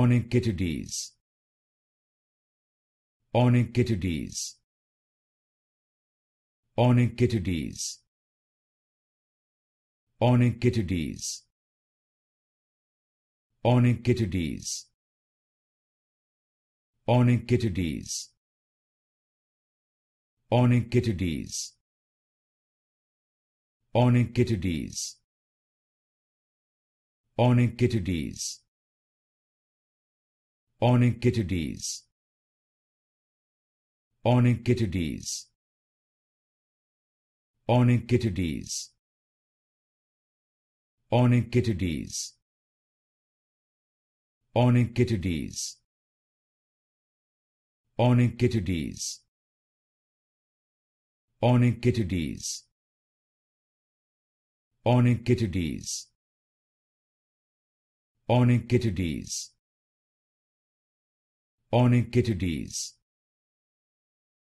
অনেক কেটেডিজ অনেক কেটেডিজ অনেক কেটেডিজ অনেক কেটেডিজ অনেক কেটেডিজ অনেক কেটেডিজ অনেক কেটেডিজ অনেক কেটেডিজ অনেক কেটেডিজ অনেকেটিডিস অনেকেটিডিস অনেকেটিডিস অনেকেটিডিস অনেকেটিডিস অনেকেটিডিস অনেকেটিডিস অনেকেটিডিস অনেকেটিডিস ornithchichides